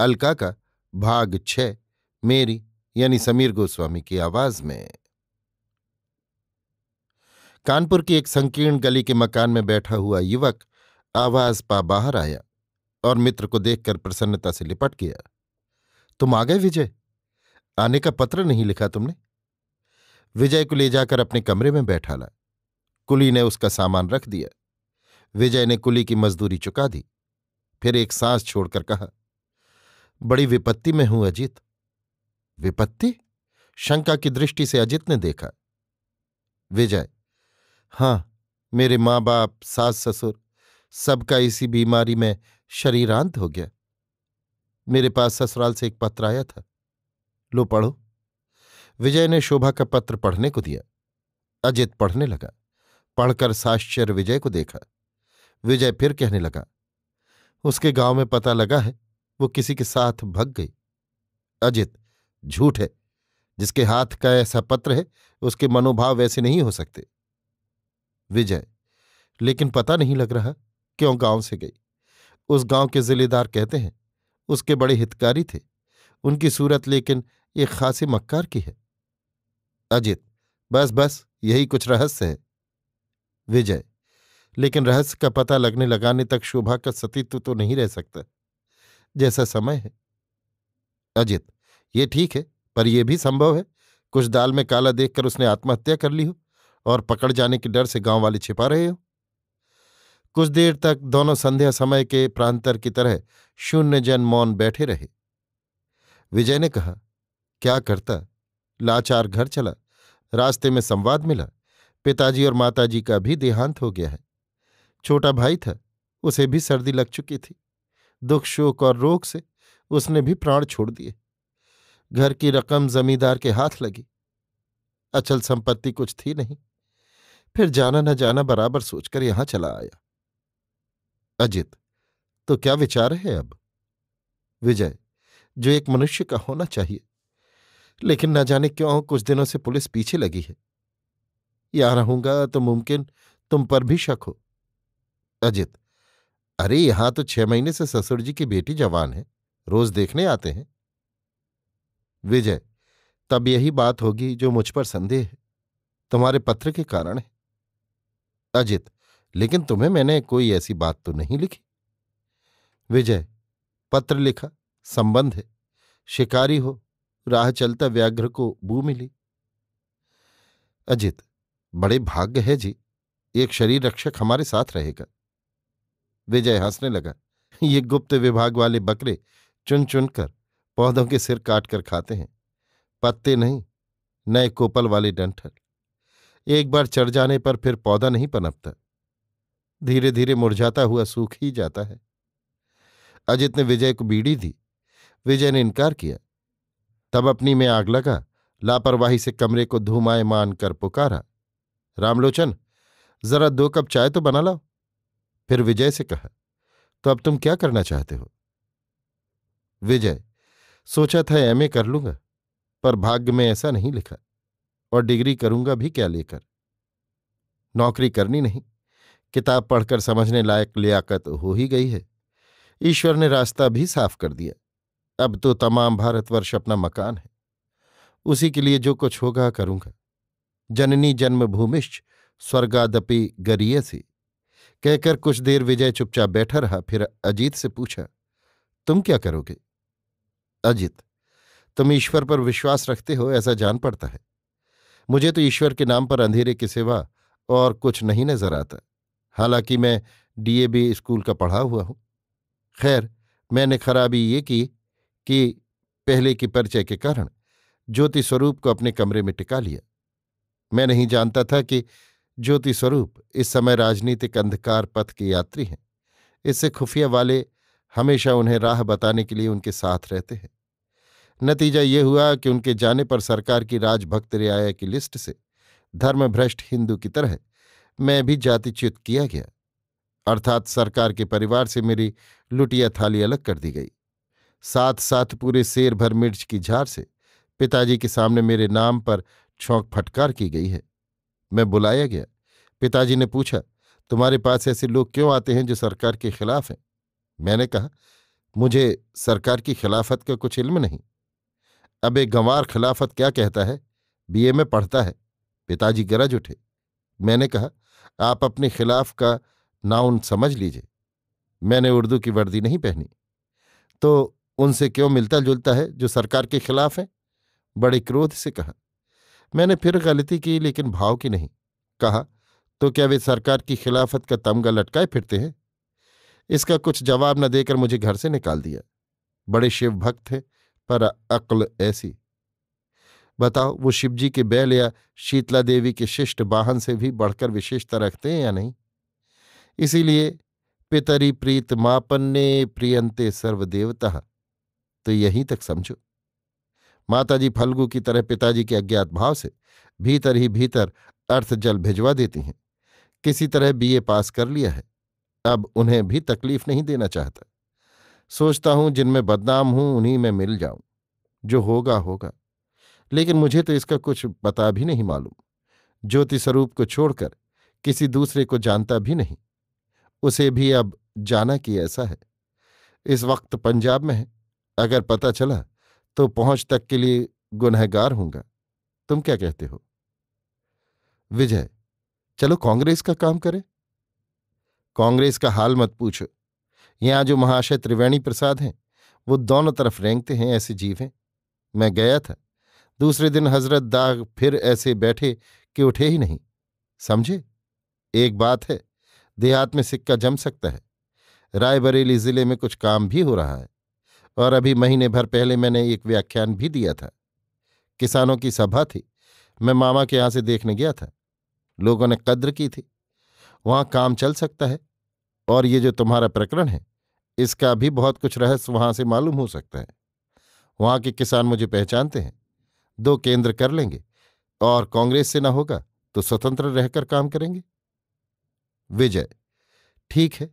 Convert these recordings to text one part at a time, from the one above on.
अलका का भाग छ मेरी यानी समीर गोस्वामी की आवाज में कानपुर की एक संकीर्ण गली के मकान में बैठा हुआ युवक आवाज पा बाहर आया और मित्र को देखकर प्रसन्नता से लिपट गया तुम आ गए विजय आने का पत्र नहीं लिखा तुमने विजय को ले जाकर अपने कमरे में बैठा ला कुली ने उसका सामान रख दिया विजय ने कुली की मजदूरी चुका दी फिर एक सांस छोड़कर कहा बड़ी विपत्ति में हूं अजित विपत्ति शंका की दृष्टि से अजित ने देखा विजय हां मेरे मां बाप सास ससुर सबका इसी बीमारी में शरीरांत हो गया मेरे पास ससुराल से एक पत्र आया था लो पढ़ो विजय ने शोभा का पत्र पढ़ने को दिया अजित पढ़ने लगा पढ़कर साश्चर्य विजय को देखा विजय फिर कहने लगा उसके गांव में पता लगा है वो किसी के साथ भग गई अजित झूठ है जिसके हाथ का ऐसा पत्र है उसके मनोभाव वैसे नहीं हो सकते विजय लेकिन पता नहीं लग रहा क्यों गांव से गई उस गांव के जिलेदार कहते हैं उसके बड़े हितकारी थे उनकी सूरत लेकिन एक खासी मक्कार की है अजित बस बस यही कुछ रहस्य है विजय लेकिन रहस्य का पता लगने लगाने तक शोभा का सतीत्व तो नहीं रह सकता जैसा समय है अजित ये ठीक है पर यह भी संभव है कुछ दाल में काला देखकर उसने आत्महत्या कर ली हो और पकड़ जाने के डर से गांव वाले छिपा रहे हो कुछ देर तक दोनों संध्या समय के प्रांतर की तरह शून्य जन मौन बैठे रहे विजय ने कहा क्या करता लाचार घर चला रास्ते में संवाद मिला पिताजी और माताजी का भी देहांत हो गया है छोटा भाई था उसे भी सर्दी लग चुकी थी दुख शोक और रोग से उसने भी प्राण छोड़ दिए घर की रकम जमींदार के हाथ लगी अचल संपत्ति कुछ थी नहीं फिर जाना न जाना बराबर सोचकर यहां चला आया अजित तो क्या विचार है अब विजय जो एक मनुष्य का होना चाहिए लेकिन न जाने क्यों कुछ दिनों से पुलिस पीछे लगी है यहां रहूंगा तो मुमकिन तुम पर भी शक हो अजित अरे यहां तो छह महीने से ससुर जी की बेटी जवान है रोज देखने आते हैं विजय तब यही बात होगी जो मुझ पर संदेह है तुम्हारे पत्र के कारण है अजित लेकिन तुम्हें मैंने कोई ऐसी बात तो नहीं लिखी विजय पत्र लिखा संबंध है शिकारी हो राह चलता व्याघ्र को बू मिली अजित बड़े भाग्य है जी एक शरीर रक्षक हमारे साथ रहेगा विजय हंसने लगा ये गुप्त विभाग वाले बकरे चुन चुनकर पौधों के सिर काट कर खाते हैं पत्ते नहीं नए कोपल वाले डंठल एक बार चढ़ जाने पर फिर पौधा नहीं पनपता धीरे धीरे मुरझाता हुआ सूख ही जाता है अजित ने विजय को बीड़ी दी विजय ने इनकार किया तब अपनी में आग लगा लापरवाही से कमरे को मान कर पुकारा रामलोचन जरा दो कप चाय तो बना लाओ फिर विजय से कहा तो अब तुम क्या करना चाहते हो विजय सोचा था एमए कर लूंगा पर भाग्य में ऐसा नहीं लिखा और डिग्री करूंगा भी क्या लेकर नौकरी करनी नहीं किताब पढ़कर समझने लायक लियाकत हो ही गई है ईश्वर ने रास्ता भी साफ कर दिया अब तो तमाम भारतवर्ष अपना मकान है उसी के लिए जो कुछ होगा करूंगा जननी जन्मभूमिश्च स्वर्गादपि सी कहकर कुछ देर विजय चुपचाप बैठा रहा फिर अजीत से पूछा तुम क्या करोगे अजीत तुम ईश्वर पर विश्वास रखते हो ऐसा जान पड़ता है मुझे तो ईश्वर के नाम पर अंधेरे के सिवा और कुछ नहीं नजर आता हालांकि मैं डीएबी स्कूल का पढ़ा हुआ हूं खैर मैंने खराबी ये की कि पहले की परिचय के कारण ज्योति स्वरूप को अपने कमरे में टिका लिया मैं नहीं जानता था कि ज्योति स्वरूप इस समय राजनीतिक अंधकार पथ के यात्री हैं इससे खुफिया वाले हमेशा उन्हें राह बताने के लिए उनके साथ रहते हैं नतीजा ये हुआ कि उनके जाने पर सरकार की राजभक्त रियाया की लिस्ट से धर्मभ्रष्ट हिंदू की तरह मैं भी जातिच्युत किया गया अर्थात सरकार के परिवार से मेरी लुटिया थाली अलग कर दी गई साथ साथ पूरे शेर भर मिर्च की झार से पिताजी के सामने मेरे नाम पर छोंक फटकार की गई है मैं बुलाया गया पिताजी ने पूछा तुम्हारे पास ऐसे लोग क्यों आते हैं जो सरकार के खिलाफ हैं मैंने कहा मुझे सरकार की खिलाफत का कुछ इल्म नहीं अब एक गंवार खिलाफत क्या कहता है बीए में पढ़ता है पिताजी गरज उठे मैंने कहा आप अपने खिलाफ का नाउन समझ लीजिए मैंने उर्दू की वर्दी नहीं पहनी तो उनसे क्यों मिलता जुलता है जो सरकार के खिलाफ है बड़े क्रोध से कहा मैंने फिर गलती की लेकिन भाव की नहीं कहा तो क्या वे सरकार की खिलाफत का तमगा लटकाए फिरते हैं इसका कुछ जवाब न देकर मुझे घर से निकाल दिया बड़े शिव भक्त थे पर अक्ल ऐसी बताओ वो शिवजी के बैल या शीतला देवी के शिष्ट वाहन से भी बढ़कर विशेषता रखते हैं या नहीं इसीलिए पितरी प्रीत मापन्ने प्रियंते सर्वदेवता तो यहीं तक समझो माताजी फल्गू की तरह पिताजी के अज्ञात भाव से भीतर ही भीतर अर्थ जल भिजवा देती हैं किसी तरह बीए पास कर लिया है अब उन्हें भी तकलीफ नहीं देना चाहता सोचता हूं जिनमें बदनाम हूं उन्हीं में मिल जाऊं जो होगा होगा लेकिन मुझे तो इसका कुछ पता भी नहीं मालूम ज्योति स्वरूप को छोड़कर किसी दूसरे को जानता भी नहीं उसे भी अब जाना कि ऐसा है इस वक्त पंजाब में है अगर पता चला तो पहुंच तक के लिए गुनहगार हूंगा तुम क्या कहते हो विजय चलो कांग्रेस का काम करें कांग्रेस का हाल मत पूछो यहां जो महाशय त्रिवेणी प्रसाद हैं वो दोनों तरफ रेंगते हैं ऐसे जीव हैं मैं गया था दूसरे दिन हजरत दाग फिर ऐसे बैठे कि उठे ही नहीं समझे एक बात है देहात में सिक्का जम सकता है रायबरेली जिले में कुछ काम भी हो रहा है और अभी महीने भर पहले मैंने एक व्याख्यान भी दिया था किसानों की सभा थी मैं मामा के यहाँ से देखने गया था लोगों ने कद्र की थी वहाँ काम चल सकता है और ये जो तुम्हारा प्रकरण है इसका भी बहुत कुछ रहस्य वहां से मालूम हो सकता है वहां के किसान मुझे पहचानते हैं दो केंद्र कर लेंगे और कांग्रेस से ना होगा तो स्वतंत्र रहकर काम करेंगे विजय ठीक है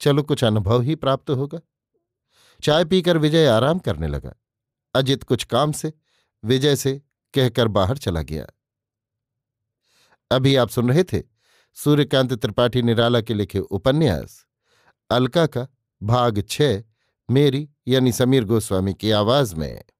चलो कुछ अनुभव ही प्राप्त होगा चाय पीकर विजय आराम करने लगा अजित कुछ काम से विजय से कहकर बाहर चला गया अभी आप सुन रहे थे सूर्यकांत त्रिपाठी निराला के लिखे उपन्यास अलका का भाग छ मेरी यानी समीर गोस्वामी की आवाज में